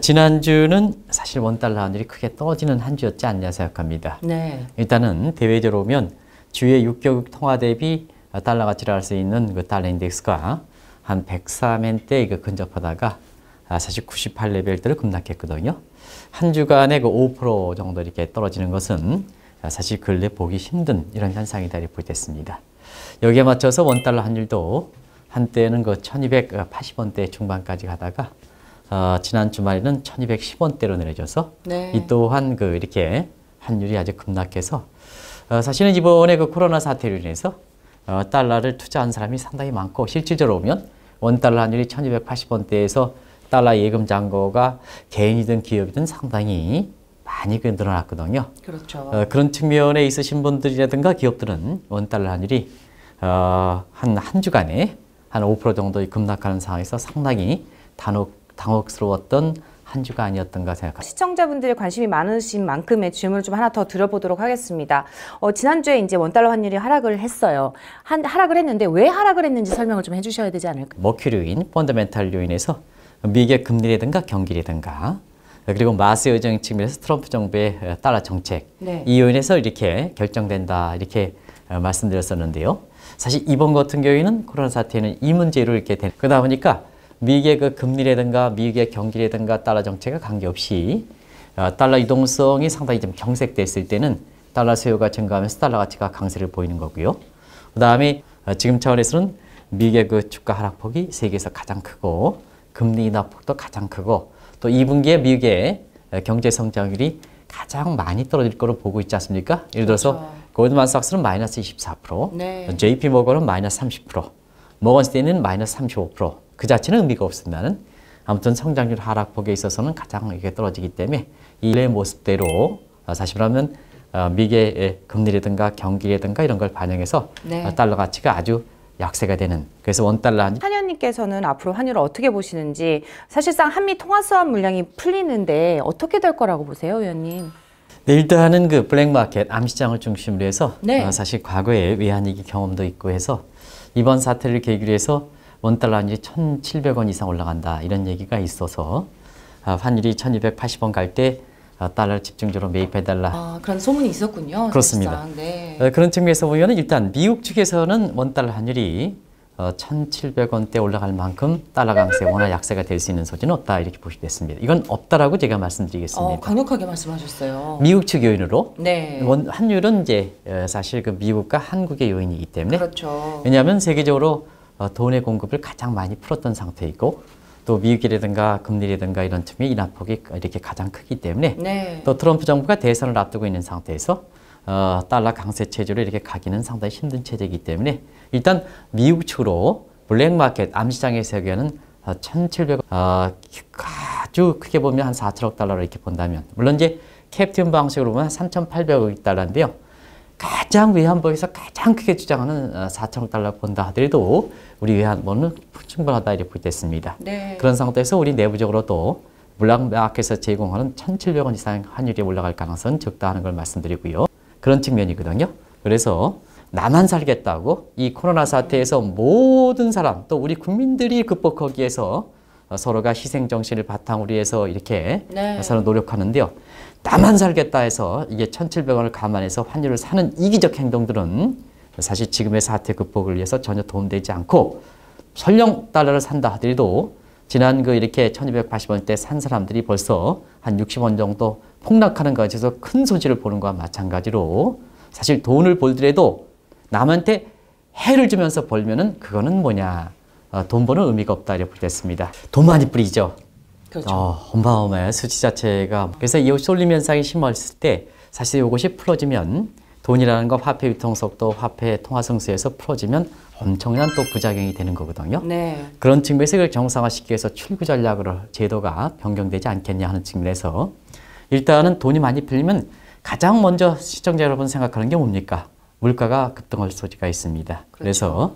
지난주는 사실 원달러 환율이 크게 떨어지는 한 주였지 않냐 생각합니다. 네. 일단은 대외적으로 보면 주의 6개국 통화 대비 달러 가치를 알수 있는 그 달러 인덱스가 한 103엔대 그 근접하다가 아, 사실 98레벨대를 급락했거든요. 한 주간에 그 5% 정도 이렇게 떨어지는 것은 아, 사실 근래 보기 힘든 이런 현상이다 이렇게 됐습니다. 여기에 맞춰서 원달러 환율도 한때는 그 1280원대 중반까지 가다가 어, 지난 주말에는 1210원대로 내려져서 네. 이 또한 그 이렇게 환율이 아주 급락해서 어, 사실은 이번에 그 코로나 사태로 인해서 어, 달러를 투자한 사람이 상당히 많고 실질적으로 보면 원달러 환율이 1280원대에서 달러 예금 잔고가 개인이든 기업이든 상당히 많이 그 늘어났거든요. 그렇죠. 어, 그런 측면에 있으신 분들이라든가 기업들은 원달러 환율이 어, 한, 한 주간에 한 5% 정도 급락하는 상황에서 상당히 단혹 당혹스러웠던 한 주가 아니었던가 생각합니다. 시청자분들의 관심이 많으신 만큼의 질문을 좀 하나 더 드려보도록 하겠습니다. 어, 지난주에 이제 원달러 환율이 하락을 했어요. 한, 하락을 했는데 왜 하락을 했는지 설명을 좀 해주셔야 되지 않을까? 머큐리 요인, 펀더멘탈 요인에서 미국의 금리라든가 경기라든가 그리고 마스 요정 측면에서 트럼프 정부의 따라 어, 정책 네. 이 요인에서 이렇게 결정된다 이렇게 어, 말씀드렸었는데요. 사실 이번 같은 경우에는 코로나 사태는이 문제로 이렇게 된그다 보니까 미국의 그 금리라든가 미국의 경기라든가 달러 정체가 관계없이 어, 달러 이동성이 상당히 좀 경색됐을 때는 달러 수요가 증가하면서 달러 가치가 강세를 보이는 거고요. 그 다음에 어, 지금 차원에서는 미국의 그 주가 하락폭이 세계에서 가장 크고 금리 인하폭도 가장 크고 또 2분기에 미국의 어, 경제 성장률이 가장 많이 떨어질 거로 보고 있지 않습니까? 예를 들어서 그렇죠. 골드만삭스는 마이너스 24%, 네. JP 모건은 마이너스 30%, 모건스테인은 마이너스 35%, 그 자체는 의미가 없습니다는 아무튼 성장률 하락폭에 있어서는 가장 이게 떨어지기 때문에 이래 모습대로 어, 사실 말하면 어, 미국의 예, 금리라든가 경기라든가 이런 걸 반영해서 네. 어, 달러 가치가 아주 약세가 되는 그래서 원달러 한 한현님께서는 앞으로 환율을 어떻게 보시는지 사실상 한미 통화수합 물량이 풀리는데 어떻게 될 거라고 보세요 의원님? 네, 일단은 그 블랙마켓 암시장을 중심으로 해서 네. 사실 과거에 외환위기 경험도 있고 해서 이번 사태를 계기로 해서 원달러는 1,700원 이상 올라간다 이런 얘기가 있어서 아, 환율이 1,280원 갈때 아, 달러를 집중적으로 매입해달라. 아, 그런 소문이 있었군요. 그렇습니다. 네. 어, 그런 측면에서 보면 일단 미국 측에서는 원달러 환율이 1,700원대 어, 올라갈 만큼 달러 강세, 원화 약세가 될 수 있는 소지는 없다 이렇게 보시면 됐습니다. 이건 없다라고 제가 말씀드리겠습니다. 어, 강력하게 말씀하셨어요. 미국 측 요인으로 네. 원, 환율은 이제 어, 사실 그 미국과 한국의 요인이기 때문에 그렇죠. 왜냐하면 세계적으로 어, 돈의 공급을 가장 많이 풀었던 상태이고 또 미국이라든가 금리라든가 이런 틈이 인하폭이 이렇게 가장 크기 때문에 네. 또 트럼프 정부가 대선을 앞두고 있는 상태에서 어, 달러 강세 체제로 이렇게 가기는 상당히 힘든 체제이기 때문에 일단 미국 측으로 블랙마켓 암시장의 세계는 어, 1,700억 어, 아주 크게 보면 한 4천억 달러로 이렇게 본다면 물론 이제 캡틴 방식으로 보면 3,800억 달러인데요. 가장 외환법에서 가장 크게 주장하는 4천억 어, 달러 본다 하더라도 우리 외환본은 충분하다 이렇게 볼때 있습니다. 네. 그런 상태에서 우리 내부적으로도 물량마켓에서 제공하는 1,700원 이상 환율이 올라갈 가능성은 적다 는걸 말씀드리고요. 그런 측면이거든요. 그래서 나만 살겠다고 이 코로나 사태에서 모든 사람 또 우리 국민들이 극복하기 위해서 어, 서로가 희생 정신을 바탕으로 해서 이렇게 네. 서로 노력하는데요. 나만 살겠다 해서 이게 천칠백 원을 감안해서 환율을 사는 이기적 행동들은 사실 지금의 사태 극복을 위해서 전혀 도움되지 않고 설령 달러를 산다 하더라도 지난 그 이렇게 천이백팔 원대산 사람들이 벌써 한 육십 원 정도 폭락하는 것에서 큰 손실을 보는 것과 마찬가지로 사실 돈을 벌더라도 남한테 해를 주면서 벌면은 그거는 뭐냐 어, 돈 버는 의미가 없다 이렇게 됐습니다. 돈 많이 뿌리죠. 그렇죠. 어, 어마어마해 수치 자체가. 그래서 이 쏠림 현상이 심했을 때 사실 이것이 풀어지면 돈이라는 거 화폐 유통 속도, 화폐 통화 성수에서 풀어지면 엄청난 또 부작용이 되는 거거든요. 네. 그런 측면에서 이걸 정상화시키기 위해서 출구 전략으로 제도가 변경되지 않겠냐 하는 측면에서 일단은 돈이 많이 풀리면 가장 먼저 시청자 여러분 생각하는 게 뭡니까? 물가가 급등할 소지가 있습니다. 그렇죠. 그래서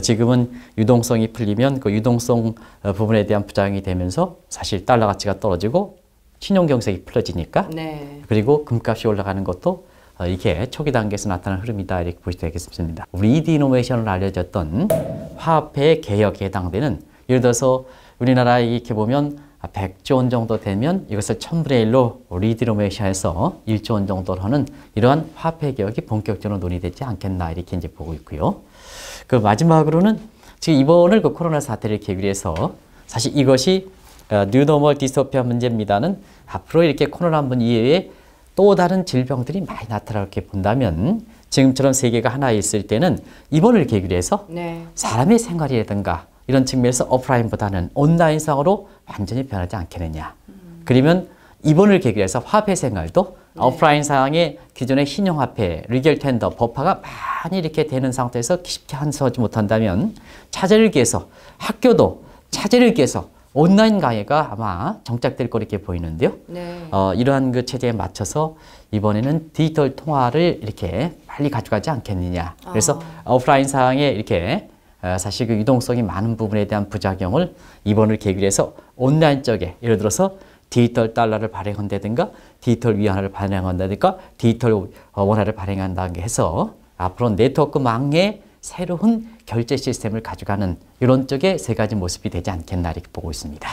지금은 유동성이 풀리면 그 유동성 어, 부분에 대한 부작용이 되면서 사실 달러 가치가 떨어지고 신용 경색이 풀어지니까 네. 그리고 금값이 올라가는 것도 어, 이게 초기 단계에서 나타난 흐름이다 이렇게 보시면 되겠습니다. 우리 이디 노베이션을알려졌던 화폐 개혁에 해당되는 예를 들어서 우리나라 이렇게 보면 100조 아, 원 정도 되면 이것을 1000분의 1로 리드로메이션에서 1조 원 정도로 하는 이러한 화폐 개혁이 본격적으로 논의되지 않겠나 이렇게 이제 보고 있고요. 그 마지막으로는 지금 이번을 그 코로나 사태를 계기로 해서 사실 이것이 뉴노멀 어, 디스토피아 문제입니다는 앞으로 이렇게 코로나 한번 이외에 또 다른 질병들이 많이 나타나게 본다면 지금처럼 세계가 하나 있을 때는 이번을 계기로 해서 네. 사람의 생활이라든가 이런 측면에서 오프라인보다는 온라인상으로 완전히 변하지 않겠느냐. 음. 그러면 이번을 계기로 해서 화폐 생활도 네. 오프라인 상황에 기존의 신용화폐, 리겔 텐더, 법화가 많이 이렇게 되는 상태에서 쉽게 한수하지 못한다면 차제를 기해서 학교도 차제를 기해서 온라인 강의가 아마 정착될 거 이렇게 보이는데요. 네. 어, 이러한 그 체제에 맞춰서 이번에는 디지털 통화를 이렇게 빨리 가져가지 않겠느냐. 그래서 아. 오프라인 상에 황 이렇게 어, 사실 그 유동성이 많은 부분에 대한 부작용을 이번을 계기로 해서 온라인 쪽에 예를 들어서 디지털 달러를 발행한다든가 디지털 위안화를 발행한다든가 디지털 어, 원화를 발행한다든가 해서 앞으로 네트워크 망의 새로운 결제 시스템을 가져가는 이런 쪽의 세 가지 모습이 되지 않겠나 이렇게 보고 있습니다.